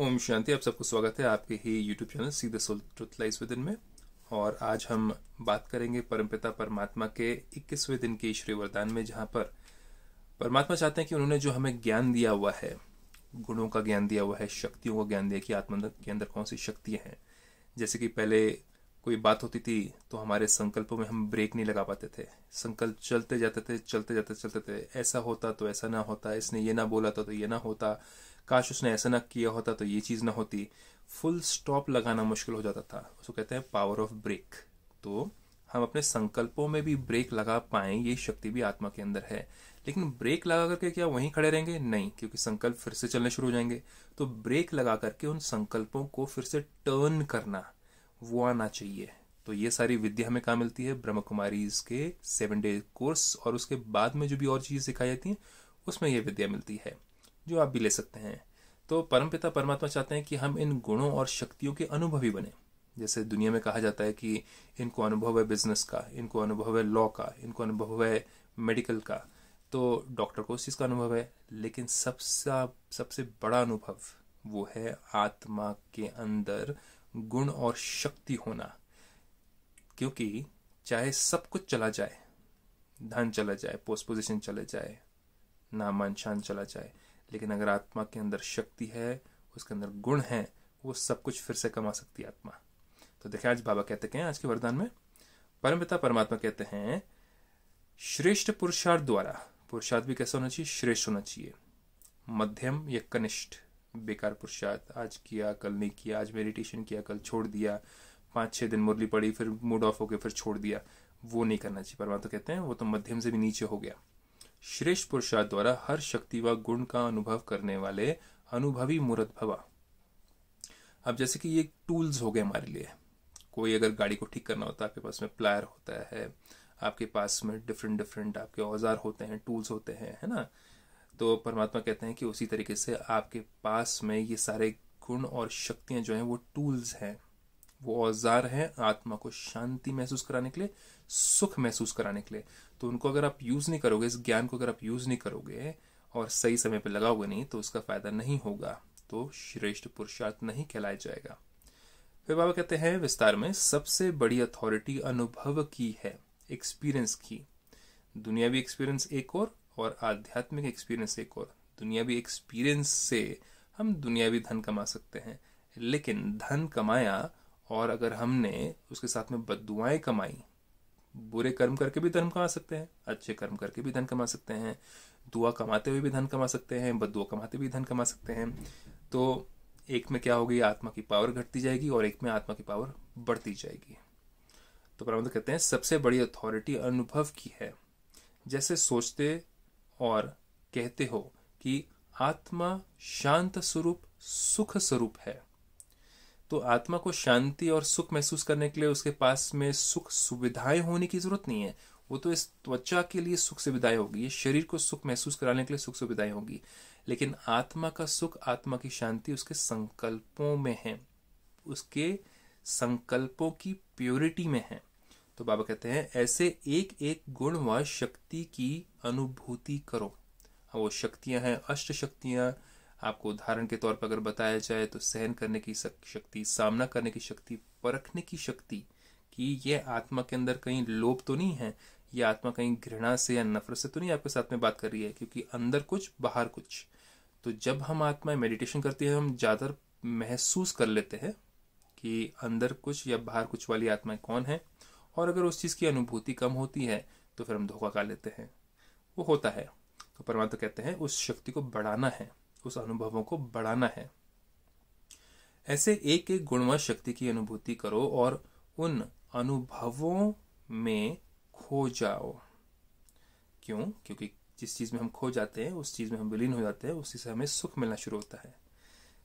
ओम शांति आप सबको स्वागत है आपके ही यूट्यूब चैनल सीधे सोल ट्रुथ विदिन में और आज हम बात करेंगे परमपिता परमात्मा के 21वें दिन के श्री वरदान में जहाँ पर परमात्मा चाहते हैं कि उन्होंने जो हमें ज्ञान दिया हुआ है गुणों का ज्ञान दिया हुआ है शक्तियों का ज्ञान दिया कि आत्मा के अंदर कौन सी शक्तियाँ हैं जैसे कि पहले कोई बात होती थी तो हमारे संकल्पों में हम ब्रेक नहीं लगा पाते थे संकल्प चलते जाते थे चलते जाते चलते थे ऐसा होता तो ऐसा ना होता इसने ये ना बोला था तो, तो ये ना होता काश उसने ऐसा ना किया होता तो ये चीज़ ना होती फुल स्टॉप लगाना मुश्किल हो जाता था उसको कहते हैं पावर ऑफ ब्रेक तो हम अपने संकल्पों में भी ब्रेक लगा पाए ये शक्ति भी आत्मा के अंदर है लेकिन ब्रेक लगा करके क्या वहीं खड़े रहेंगे नहीं क्योंकि संकल्प फिर से चलने शुरू हो जाएंगे तो ब्रेक लगा करके उन संकल्पों को फिर से टर्न करना वो आना चाहिए तो ये सारी विद्या हमें कहा मिलती है ब्रह्म कुमारी इसके सेवन डे कोर्स और उसके बाद में जो भी और चीज़ सिखाई जाती हैं उसमें यह विद्या मिलती है जो आप भी ले सकते हैं तो परमपिता परमात्मा चाहते हैं कि हम इन गुणों और शक्तियों के अनुभवी बने जैसे दुनिया में कहा जाता है कि इनको अनुभव है बिजनेस का इनको अनुभव है लॉ का इनको अनुभव है मेडिकल का तो डॉक्टर को उस चीज़ का अनुभव है लेकिन सबसे सबसे बड़ा अनुभव वो है आत्मा के अंदर गुण और शक्ति होना क्योंकि चाहे सब कुछ चला जाए धन चला जाए पोस्ट पोजिशन चला जाए नामांशान शान चला जाए लेकिन अगर आत्मा के अंदर शक्ति है उसके अंदर गुण है वो सब कुछ फिर से कमा सकती है आत्मा तो देखिए आज बाबा कहते हैं आज के वरदान में परमपिता परमात्मा कहते हैं श्रेष्ठ पुरुषार्थ द्वारा पुरुषार्थ भी कैसा होना चाहिए श्रेष्ठ होना चाहिए मध्यम या कनिष्ठ बेकार पुरुषार्थ आज किया कल नहीं किया आज मेडिटेशन किया कल छोड़ दिया पांच छह दिन मुरली पड़ी फिर मूड ऑफ हो गया फिर छोड़ दिया वो नहीं करना चाहिए परमात्मा कहते हैं वो तो मध्यम से भी नीचे हो गया श्रेष्ठ पुरुषा द्वारा हर शक्ति व गुण का अनुभव करने वाले अनुभवी मूर्त भवा अब जैसे कि ये टूल्स हो गए हमारे लिए कोई अगर गाड़ी को ठीक करना होता है आपके पास में प्लायर होता है आपके पास में डिफरेंट डिफरेंट आपके औजार होते हैं टूल्स होते हैं है ना तो परमात्मा कहते हैं कि उसी तरीके से आपके पास में ये सारे गुण और शक्तियां जो हैं वो टूल्स हैं वो औजार हैं आत्मा को शांति महसूस कराने के लिए सुख महसूस कराने के लिए तो उनको अगर आप यूज़ नहीं करोगे इस ज्ञान को अगर आप यूज़ नहीं करोगे और सही समय पर लगाओगे नहीं तो उसका फायदा नहीं होगा तो श्रेष्ठ पुरुषार्थ नहीं कहलाया जाएगा फिर बाबा कहते हैं विस्तार में सबसे बड़ी अथॉरिटी अनुभव की है एक्सपीरियंस की दुनियावी एक्सपीरियंस एक और और आध्यात्मिक एक्सपीरियंस एक और दुनियावी एक्सपीरियंस से हम दुनियावी धन कमा सकते हैं लेकिन धन कमाया और अगर हमने उसके साथ में बदुआएं कमाई बुरे कर्म करके भी धन कमा सकते हैं अच्छे कर्म करके भी धन कमा सकते हैं दुआ कमाते हुए भी धन कमा सकते हैं बदुआ कमाते भी धन कमा सकते हैं तो एक में क्या होगी आत्मा की पावर घटती जाएगी और एक में आत्मा की पावर बढ़ती जाएगी तो प्रबंध कहते हैं सबसे बड़ी अथॉरिटी अनुभव की है जैसे सोचते और कहते हो कि आत्मा शांत स्वरूप सुख स्वरूप है तो आत्मा को शांति और सुख महसूस करने के लिए उसके पास में सुख सुविधाएं होने की जरूरत नहीं है वो तो इस त्वचा के लिए सुख सुविधाएं होगी ये शरीर को सुख महसूस कराने के लिए सुख सुविधाएं होगी लेकिन आत्मा का सुख आत्मा की शांति उसके संकल्पों में है उसके संकल्पों की प्योरिटी में है तो बाबा कहते हैं ऐसे एक एक गुण व शक्ति की अनुभूति करो वो शक्तियां हैं अष्ट शक्तियां आपको उदाहरण के तौर पर अगर बताया जाए तो सहन करने की शक्ति सामना करने की शक्ति परखने की शक्ति कि यह आत्मा के अंदर कहीं लोभ तो नहीं है ये आत्मा कहीं घृणा से या नफरत से तो नहीं आपके साथ में बात कर रही है क्योंकि अंदर कुछ बाहर कुछ तो जब हम आत्मा मेडिटेशन करते हैं हम ज़्यादा महसूस कर लेते हैं कि अंदर कुछ या बाहर कुछ वाली आत्मा कौन है और अगर उस चीज़ की अनुभूति कम होती है तो फिर हम धोखा खा लेते हैं वो होता है तो परमात्मा कहते हैं उस शक्ति को बढ़ाना है उस अनुभवों को बढ़ाना है ऐसे एक एक गुणवत शक्ति की अनुभूति करो और उन अनुभवों में खो जाओ क्यों क्योंकि जिस चीज़ में हम खो जाते हैं उस चीज़ में हम विलीन हो जाते हैं उसी से हमें सुख मिलना शुरू होता है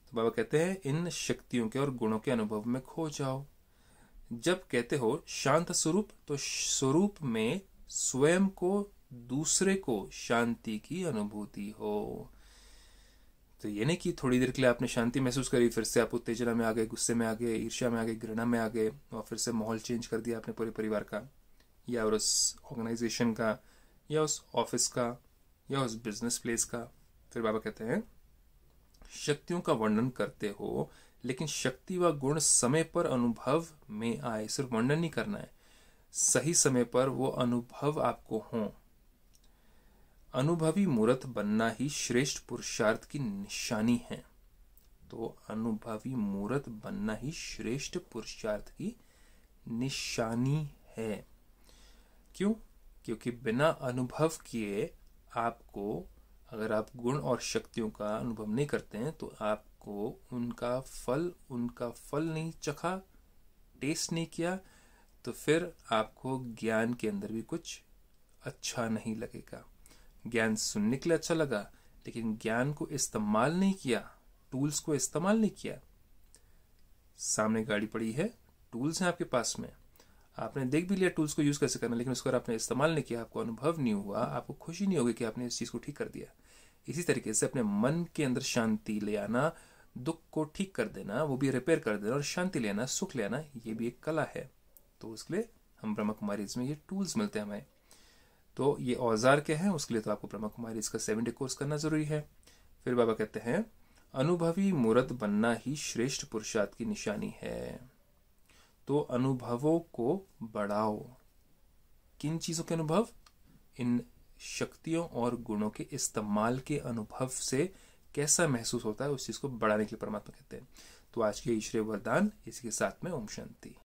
तो बाबा कहते हैं इन शक्तियों के और गुणों के अनुभव में खो जाओ जब कहते हो शांत स्वरूप तो स्वरूप में स्वयं को दूसरे को शांति की अनुभूति हो तो ये नहीं कि थोड़ी देर के लिए आपने शांति महसूस करी फिर से आप उत्तेजना में आ गए गुस्से में आ गए ईर्ष्या में आ गए घृणा में आ गए और फिर से माहौल चेंज कर दिया आपने पूरे परिवार का या उस ऑर्गेनाइजेशन का या उस ऑफिस का या उस बिजनेस प्लेस का फिर बाबा कहते हैं शक्तियों का वर्णन करते हो लेकिन शक्ति व गुण समय पर अनुभव में आए सिर्फ वर्णन नहीं करना है सही समय पर वो अनुभव आपको हों अनुभवी मूर्त बनना ही श्रेष्ठ पुरुषार्थ की निशानी है तो अनुभवी मूर्त बनना ही श्रेष्ठ पुरुषार्थ की निशानी है क्यों क्योंकि बिना अनुभव किए आपको अगर आप गुण और शक्तियों का अनुभव नहीं करते हैं तो आपको उनका फल उनका फल नहीं चखा टेस्ट नहीं किया तो फिर आपको ज्ञान के अंदर भी कुछ अच्छा नहीं लगेगा ज्ञान सुनने के लिए अच्छा लगा लेकिन ज्ञान को इस्तेमाल नहीं किया टूल्स को इस्तेमाल नहीं किया सामने गाड़ी पड़ी है टूल्स हैं आपके पास में आपने देख भी लिया टूल्स को यूज़ कैसे करना लेकिन उसको आपने इस्तेमाल नहीं किया आपको अनुभव नहीं हुआ आपको खुशी नहीं होगी कि आपने इस चीज़ को ठीक कर दिया इसी तरीके से अपने मन के अंदर शांति ले आना दुख को ठीक कर देना वो भी रिपेयर कर देना और शांति ले आना सुख लेना ये भी एक कला है तो उसके लिए हम ब्रह्म कुमारी में ये टूल्स मिलते हैं हमें तो ये औजार क्या है उसके लिए तो आपको ब्रह्मा कुमारी इसका सेवन डे कोर्स करना जरूरी है फिर बाबा कहते हैं अनुभवी मूर्त बनना ही श्रेष्ठ पुरुषार्थ की निशानी है तो अनुभवों को बढ़ाओ किन चीजों के अनुभव इन शक्तियों और गुणों के इस्तेमाल के अनुभव से कैसा महसूस होता है उस चीज को बढ़ाने के परमात्मा कहते हैं तो आज के ईश्वरी वरदान इसके साथ में ओम शांति